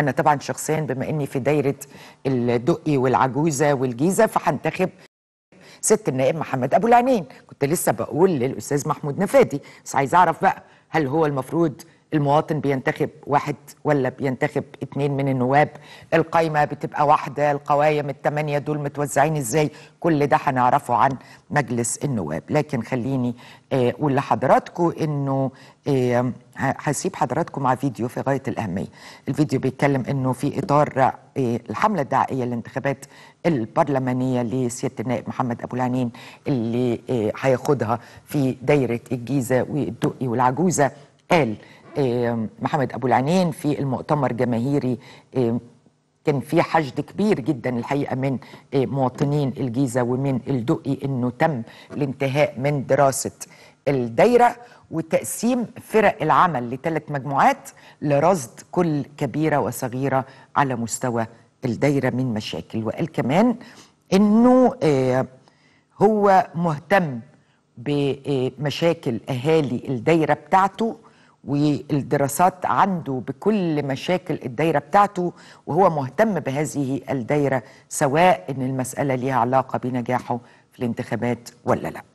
انا طبعا شخصيا بما اني في دايره الدقي والعجوزه والجيزه فهنتخب ست النائب محمد ابو العنين كنت لسه بقول للاستاذ محمود نفادي بس عايز اعرف بقى هل هو المفروض المواطن بينتخب واحد ولا بينتخب اتنين من النواب القايمة بتبقى واحدة القوايم التمانية دول متوزعين ازاي كل ده هنعرفه عن مجلس النواب لكن خليني آه، اقول لحضراتكم انه آه، هسيب حضراتكم مع فيديو في غاية الأهمية الفيديو بيتكلم انه في اطار آه، الحملة الدعائية للانتخابات البرلمانية لسيادة النائب محمد أبو العنين اللي هياخدها في دايرة الجيزة والدقي والعجوزة قال محمد ابو العنين في المؤتمر جماهيري كان في حشد كبير جدا الحقيقه من مواطنين الجيزه ومن الدقي انه تم الانتهاء من دراسه الدايره وتقسيم فرق العمل لثلاث مجموعات لرصد كل كبيره وصغيره على مستوى الدايره من مشاكل وقال كمان انه هو مهتم بمشاكل اهالي الدايره بتاعته والدراسات عنده بكل مشاكل الدايره بتاعته وهو مهتم بهذه الدايره سواء ان المساله ليها علاقه بنجاحه في الانتخابات ولا لا